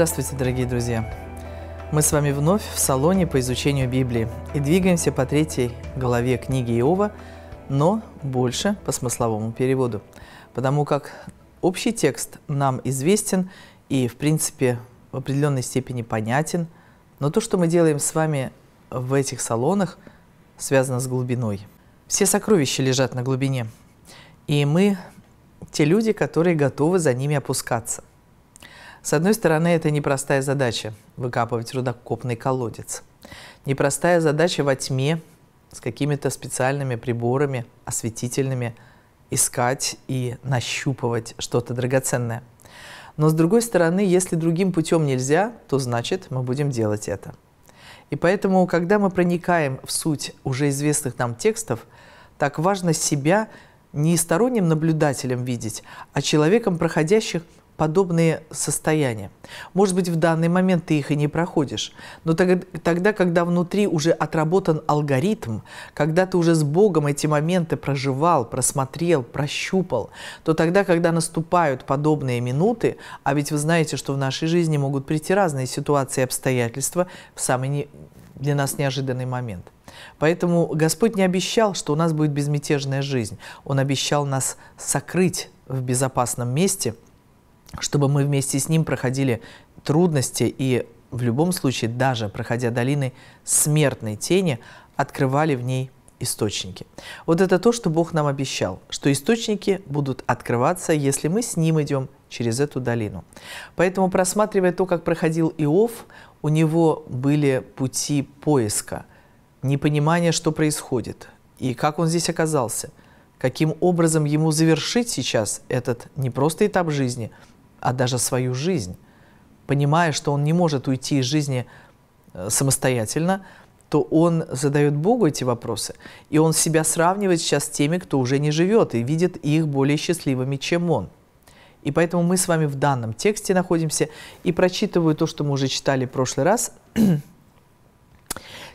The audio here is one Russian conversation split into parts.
Здравствуйте, дорогие друзья! Мы с вами вновь в салоне по изучению Библии и двигаемся по третьей главе книги Иова, но больше по смысловому переводу, потому как общий текст нам известен и, в принципе, в определенной степени понятен, но то, что мы делаем с вами в этих салонах, связано с глубиной. Все сокровища лежат на глубине, и мы те люди, которые готовы за ними опускаться. С одной стороны, это непростая задача – выкапывать рудокопный колодец. Непростая задача во тьме с какими-то специальными приборами, осветительными, искать и нащупывать что-то драгоценное. Но с другой стороны, если другим путем нельзя, то значит мы будем делать это. И поэтому, когда мы проникаем в суть уже известных нам текстов, так важно себя не сторонним наблюдателем видеть, а человеком, проходящим подобные состояния. Может быть, в данный момент ты их и не проходишь, но тогда, когда внутри уже отработан алгоритм, когда ты уже с Богом эти моменты проживал, просмотрел, прощупал, то тогда, когда наступают подобные минуты, а ведь вы знаете, что в нашей жизни могут прийти разные ситуации и обстоятельства в самый не, для нас неожиданный момент. Поэтому Господь не обещал, что у нас будет безмятежная жизнь. Он обещал нас сокрыть в безопасном месте – чтобы мы вместе с ним проходили трудности и в любом случае, даже проходя долины смертной тени, открывали в ней источники. Вот это то, что Бог нам обещал, что источники будут открываться, если мы с Ним идем через эту долину. Поэтому, просматривая то, как проходил Иов, у него были пути поиска, непонимание, что происходит, и как он здесь оказался, каким образом ему завершить сейчас этот не просто этап жизни, а даже свою жизнь, понимая, что он не может уйти из жизни э, самостоятельно, то он задает Богу эти вопросы, и он себя сравнивает сейчас с теми, кто уже не живет, и видит их более счастливыми, чем он. И поэтому мы с вами в данном тексте находимся, и прочитываю то, что мы уже читали в прошлый раз,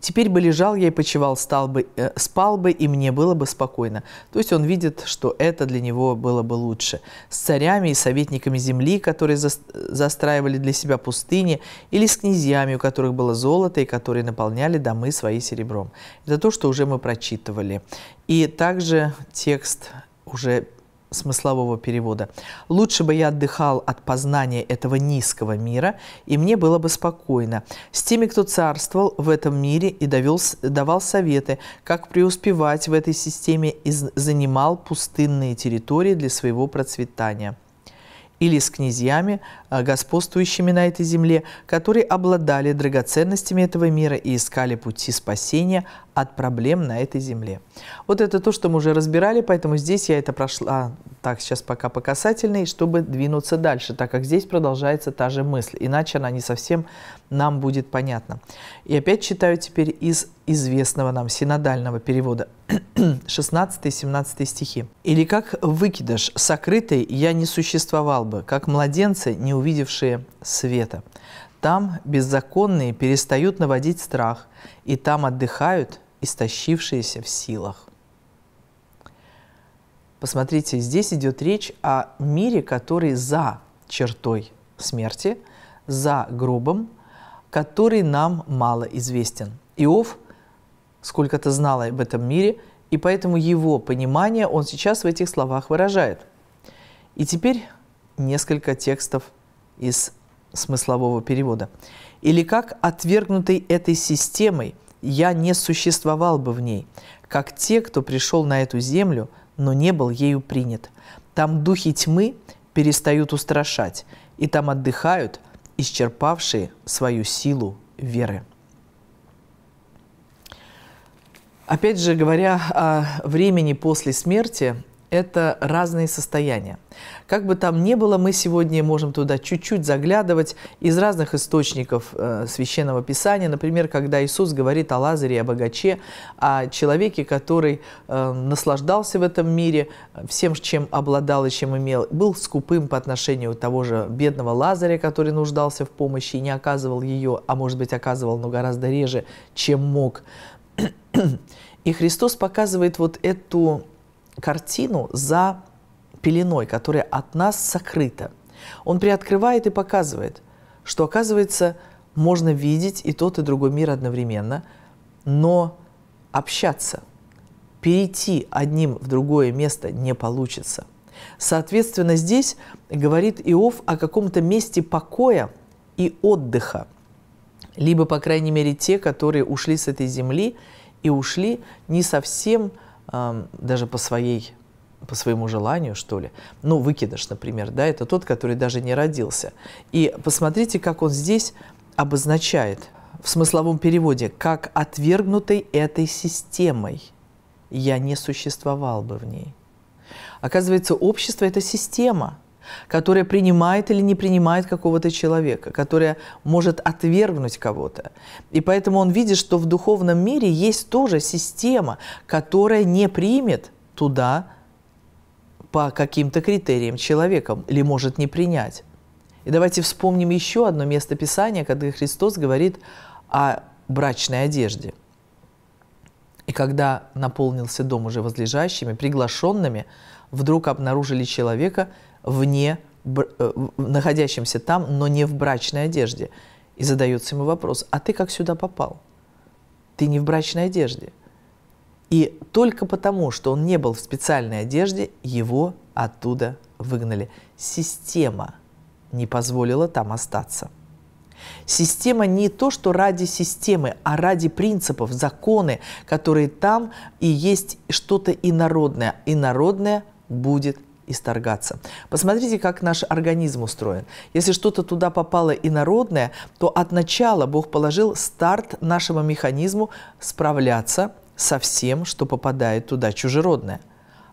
Теперь бы лежал я и почевал, стал бы, э, спал бы, и мне было бы спокойно. То есть он видит, что это для него было бы лучше. С царями и советниками земли, которые за, застраивали для себя пустыни, или с князьями, у которых было золото и которые наполняли домы свои серебром. Это то, что уже мы прочитывали. И также текст уже смыслового перевода. «Лучше бы я отдыхал от познания этого низкого мира, и мне было бы спокойно. С теми, кто царствовал в этом мире и довел, давал советы, как преуспевать в этой системе и занимал пустынные территории для своего процветания» или с князьями, а, господствующими на этой земле, которые обладали драгоценностями этого мира и искали пути спасения от проблем на этой земле. Вот это то, что мы уже разбирали, поэтому здесь я это прошла а, так сейчас пока по касательной, чтобы двинуться дальше, так как здесь продолжается та же мысль, иначе она не совсем нам будет понятна. И опять читаю теперь из известного нам синодального перевода 16-17 стихи. «Или как выкидыш сокрытый я не существовал бы, как младенцы, не увидевшие света. Там беззаконные перестают наводить страх, и там отдыхают истощившиеся в силах. Посмотрите, здесь идет речь о мире, который за чертой смерти, за гробом, который нам мало известен. Иов сколько-то знал об этом мире, и поэтому его понимание он сейчас в этих словах выражает. И теперь несколько текстов из смыслового перевода. «Или как отвергнутый этой системой – я не существовал бы в ней, как те, кто пришел на эту землю, но не был ею принят. Там духи тьмы перестают устрашать, и там отдыхают исчерпавшие свою силу веры. Опять же, говоря о времени после смерти, это разные состояния. Как бы там ни было, мы сегодня можем туда чуть-чуть заглядывать из разных источников э, Священного Писания. Например, когда Иисус говорит о Лазаре, о богаче, о человеке, который э, наслаждался в этом мире э, всем, чем обладал и чем имел, был скупым по отношению того же бедного Лазаря, который нуждался в помощи и не оказывал ее, а может быть оказывал, но гораздо реже, чем мог. И Христос показывает вот эту картину за пеленой, которая от нас сокрыта. Он приоткрывает и показывает, что, оказывается, можно видеть и тот, и другой мир одновременно, но общаться, перейти одним в другое место не получится. Соответственно, здесь говорит Иов о каком-то месте покоя и отдыха, либо, по крайней мере, те, которые ушли с этой земли и ушли не совсем даже по своей по своему желанию, что ли. Ну, выкидыш, например, да, это тот, который даже не родился. И посмотрите, как он здесь обозначает в смысловом переводе, как отвергнутой этой системой я не существовал бы в ней. Оказывается, общество – это система – которая принимает или не принимает какого-то человека, которая может отвергнуть кого-то. И поэтому он видит, что в духовном мире есть тоже система, которая не примет туда по каким-то критериям человеком или может не принять. И давайте вспомним еще одно место Писания, когда Христос говорит о брачной одежде – и когда наполнился дом уже возлежащими, приглашенными, вдруг обнаружили человека вне, э, находящимся там, но не в брачной одежде. И задается ему вопрос, а ты как сюда попал? Ты не в брачной одежде. И только потому, что он не был в специальной одежде, его оттуда выгнали. Система не позволила там остаться. Система не то, что ради системы, а ради принципов, законы, которые там и есть что-то инородное. Инородное будет исторгаться. Посмотрите, как наш организм устроен. Если что-то туда попало инородное, то от начала Бог положил старт нашему механизму справляться со всем, что попадает туда чужеродное.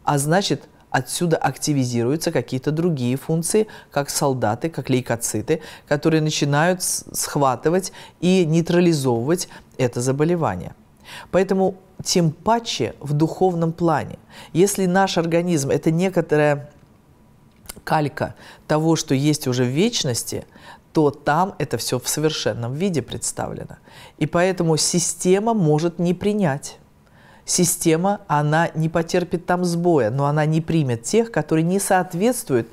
А значит, Отсюда активизируются какие-то другие функции, как солдаты, как лейкоциты, которые начинают схватывать и нейтрализовывать это заболевание. Поэтому тем паче в духовном плане. Если наш организм – это некоторая калька того, что есть уже в вечности, то там это все в совершенном виде представлено. И поэтому система может не принять система, она не потерпит там сбоя, но она не примет тех, которые не соответствуют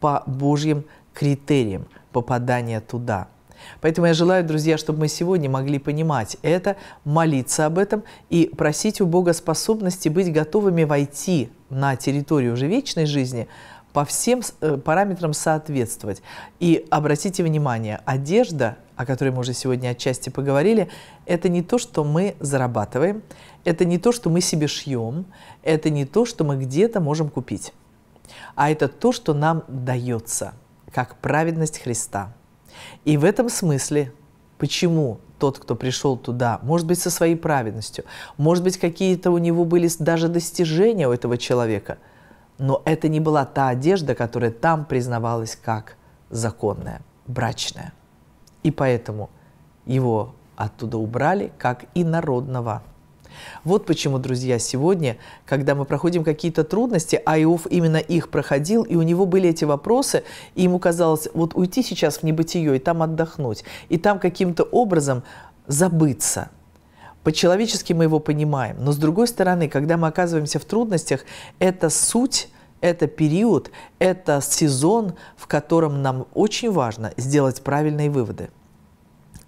по Божьим критериям попадания туда. Поэтому я желаю, друзья, чтобы мы сегодня могли понимать это, молиться об этом и просить у Бога способности быть готовыми войти на территорию уже вечной жизни – по всем э, параметрам соответствовать. И обратите внимание, одежда, о которой мы уже сегодня отчасти поговорили, это не то, что мы зарабатываем, это не то, что мы себе шьем, это не то, что мы где-то можем купить, а это то, что нам дается, как праведность Христа. И в этом смысле, почему тот, кто пришел туда, может быть, со своей праведностью, может быть, какие-то у него были даже достижения у этого человека – но это не была та одежда, которая там признавалась как законная, брачная. И поэтому его оттуда убрали как и народного. Вот почему, друзья, сегодня, когда мы проходим какие-то трудности, а Иов именно их проходил, и у него были эти вопросы, и ему казалось, вот уйти сейчас в небытие, и там отдохнуть, и там каким-то образом забыться – по-человечески мы его понимаем. Но с другой стороны, когда мы оказываемся в трудностях, это суть это период, это сезон, в котором нам очень важно сделать правильные выводы.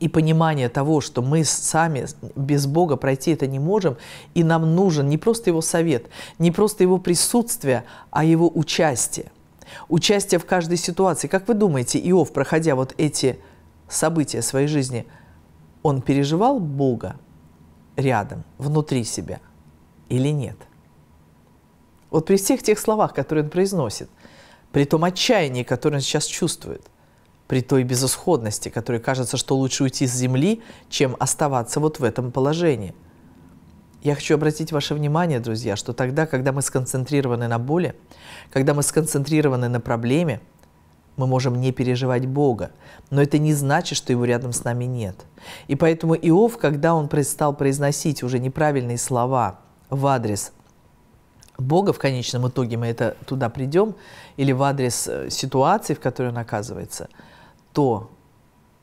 И понимание того, что мы сами без Бога пройти это не можем, и нам нужен не просто Его совет, не просто Его присутствие, а Его участие. Участие в каждой ситуации. Как вы думаете, Иов, проходя вот эти события своей жизни, он переживал Бога? рядом, внутри себя или нет? Вот при всех тех словах, которые он произносит, при том отчаянии, которое он сейчас чувствует, при той безысходности, которой кажется, что лучше уйти с земли, чем оставаться вот в этом положении. Я хочу обратить ваше внимание, друзья, что тогда, когда мы сконцентрированы на боли, когда мы сконцентрированы на проблеме, мы можем не переживать Бога, но это не значит, что Его рядом с нами нет. И поэтому Иов, когда он стал произносить уже неправильные слова в адрес Бога, в конечном итоге мы это туда придем, или в адрес э, ситуации, в которой он оказывается, то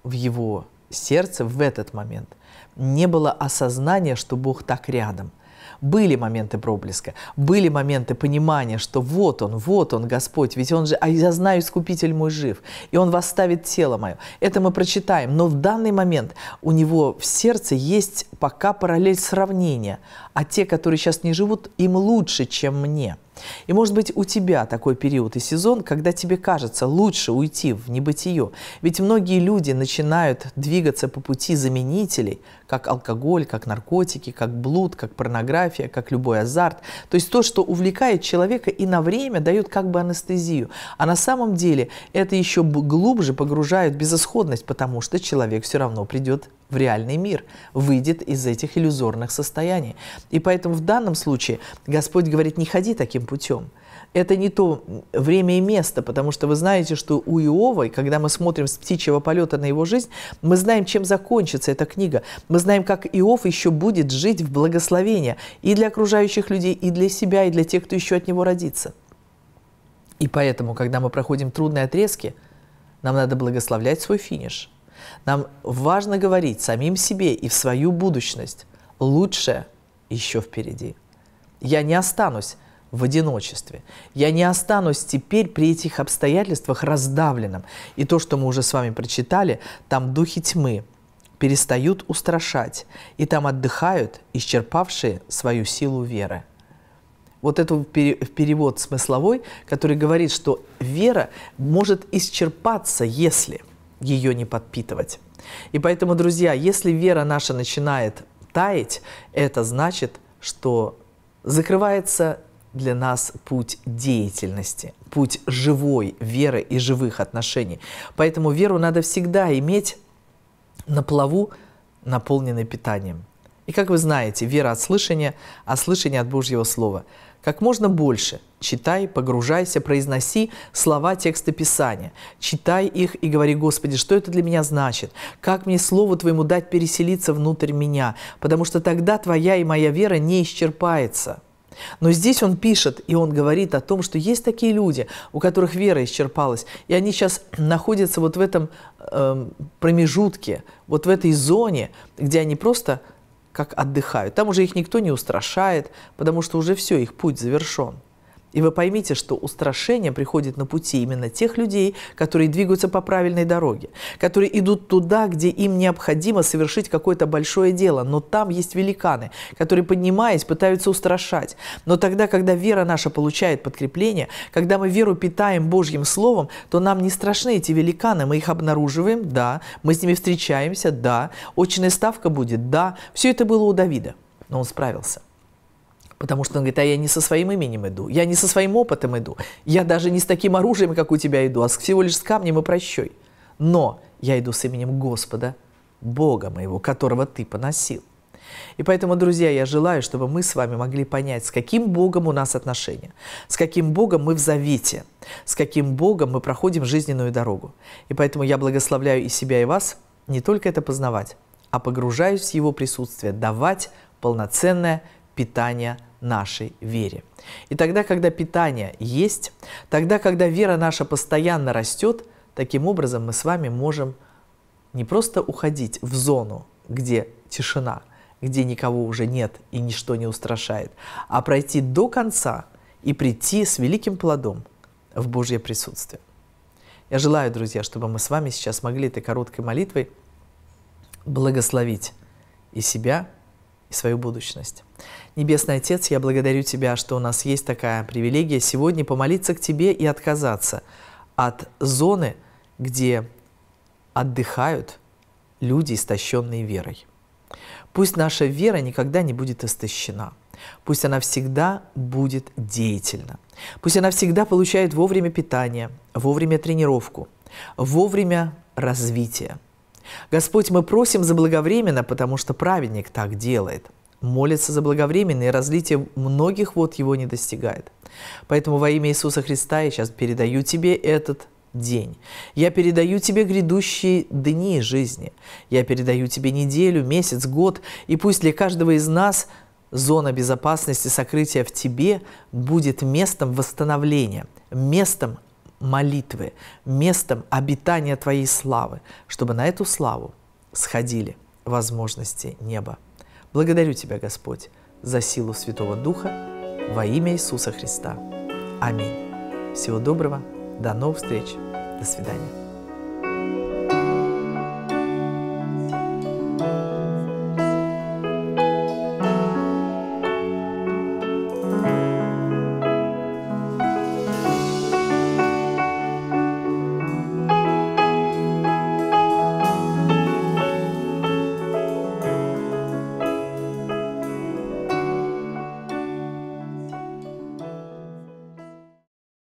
в его сердце в этот момент не было осознания, что Бог так рядом – были моменты проблеска, были моменты понимания, что вот он, вот он, Господь, ведь он же, а я знаю, Искупитель мой жив, и он восставит тело мое. Это мы прочитаем, но в данный момент у него в сердце есть пока параллель сравнения, а те, которые сейчас не живут, им лучше, чем мне – и может быть у тебя такой период и сезон, когда тебе кажется лучше уйти в небытие. Ведь многие люди начинают двигаться по пути заменителей, как алкоголь, как наркотики, как блуд, как порнография, как любой азарт. То есть то, что увлекает человека и на время дает как бы анестезию. А на самом деле это еще глубже погружает в безысходность, потому что человек все равно придет в реальный мир, выйдет из этих иллюзорных состояний. И поэтому в данном случае Господь говорит, не ходи таким путем. Это не то время и место, потому что вы знаете, что у Иова, когда мы смотрим с птичьего полета на его жизнь, мы знаем, чем закончится эта книга. Мы знаем, как Иов еще будет жить в благословении и для окружающих людей, и для себя, и для тех, кто еще от него родится. И поэтому, когда мы проходим трудные отрезки, нам надо благословлять свой финиш – нам важно говорить самим себе и в свою будущность. Лучше еще впереди. Я не останусь в одиночестве. Я не останусь теперь при этих обстоятельствах раздавленным. И то, что мы уже с вами прочитали, там духи тьмы перестают устрашать, и там отдыхают исчерпавшие свою силу веры. Вот это перевод смысловой, который говорит, что вера может исчерпаться, если – ее не подпитывать. И поэтому, друзья, если вера наша начинает таять, это значит, что закрывается для нас путь деятельности, путь живой веры и живых отношений. Поэтому веру надо всегда иметь на плаву, наполненной питанием. И как вы знаете, вера от слышания, а слышание от Божьего Слова. Как можно больше читай, погружайся, произноси слова текста Писания. Читай их и говори, Господи, что это для меня значит? Как мне Слову Твоему дать переселиться внутрь меня? Потому что тогда Твоя и моя вера не исчерпается. Но здесь он пишет, и он говорит о том, что есть такие люди, у которых вера исчерпалась, и они сейчас находятся вот в этом э, промежутке, вот в этой зоне, где они просто как отдыхают. Там уже их никто не устрашает, потому что уже все, их путь завершен. И вы поймите, что устрашение приходит на пути именно тех людей, которые двигаются по правильной дороге, которые идут туда, где им необходимо совершить какое-то большое дело. Но там есть великаны, которые, поднимаясь, пытаются устрашать. Но тогда, когда вера наша получает подкрепление, когда мы веру питаем Божьим Словом, то нам не страшны эти великаны. Мы их обнаруживаем, да. Мы с ними встречаемся, да. Очная ставка будет, да. Все это было у Давида, но он справился. Потому что он говорит, а я не со своим именем иду, я не со своим опытом иду, я даже не с таким оружием, как у тебя иду, а всего лишь с камнем и прощой. Но я иду с именем Господа, Бога моего, которого ты поносил. И поэтому, друзья, я желаю, чтобы мы с вами могли понять, с каким Богом у нас отношения, с каким Богом мы в завете, с каким Богом мы проходим жизненную дорогу. И поэтому я благословляю и себя, и вас не только это познавать, а погружаюсь в Его присутствие, давать полноценное питание нашей вере. И тогда, когда питание есть, тогда, когда вера наша постоянно растет, таким образом мы с вами можем не просто уходить в зону, где тишина, где никого уже нет и ничто не устрашает, а пройти до конца и прийти с великим плодом в Божье присутствие. Я желаю, друзья, чтобы мы с вами сейчас могли этой короткой молитвой благословить и себя, свою будущность. Небесный Отец, я благодарю Тебя, что у нас есть такая привилегия сегодня помолиться к Тебе и отказаться от зоны, где отдыхают люди, истощенные верой. Пусть наша вера никогда не будет истощена. Пусть она всегда будет деятельна. Пусть она всегда получает вовремя питание, вовремя тренировку, вовремя развитие. Господь, мы просим заблаговременно, потому что праведник так делает. Молится заблаговременно, и разлитие многих вот его не достигает. Поэтому во имя Иисуса Христа я сейчас передаю тебе этот день. Я передаю тебе грядущие дни жизни. Я передаю тебе неделю, месяц, год. И пусть для каждого из нас зона безопасности сокрытия в тебе будет местом восстановления, местом молитвы, местом обитания Твоей славы, чтобы на эту славу сходили возможности неба. Благодарю Тебя, Господь, за силу Святого Духа во имя Иисуса Христа. Аминь. Всего доброго, до новых встреч, до свидания.